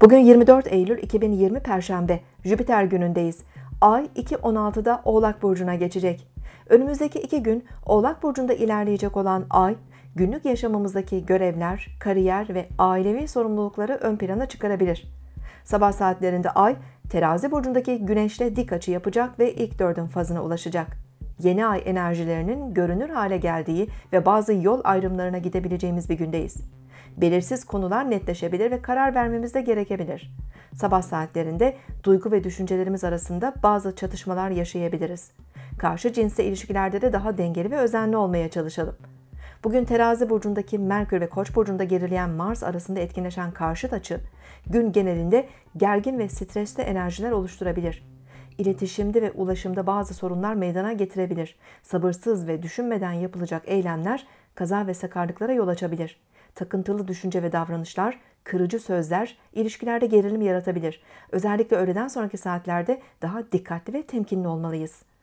Bugün 24 Eylül 2020 Perşembe, Jüpiter günündeyiz. Ay 2.16'da Oğlak Burcu'na geçecek. Önümüzdeki iki gün Oğlak Burcu'nda ilerleyecek olan Ay, günlük yaşamımızdaki görevler, kariyer ve ailevi sorumlulukları ön plana çıkarabilir. Sabah saatlerinde Ay, Terazi Burcu'ndaki Güneş'le dik açı yapacak ve ilk dördün fazına ulaşacak yeni ay enerjilerinin görünür hale geldiği ve bazı yol ayrımlarına gidebileceğimiz bir gündeyiz. Belirsiz konular netleşebilir ve karar vermemiz de gerekebilir. Sabah saatlerinde duygu ve düşüncelerimiz arasında bazı çatışmalar yaşayabiliriz. Karşı cinsle ilişkilerde de daha dengeli ve özenli olmaya çalışalım. Bugün terazi burcundaki Merkür ve Koç burcunda gerileyen Mars arasında etkileşen karşıt açı gün genelinde gergin ve stresli enerjiler oluşturabilir iletişimde ve ulaşımda bazı sorunlar meydana getirebilir. Sabırsız ve düşünmeden yapılacak eylemler kaza ve sakarlıklara yol açabilir. Takıntılı düşünce ve davranışlar, kırıcı sözler ilişkilerde gerilim yaratabilir. Özellikle öğleden sonraki saatlerde daha dikkatli ve temkinli olmalıyız.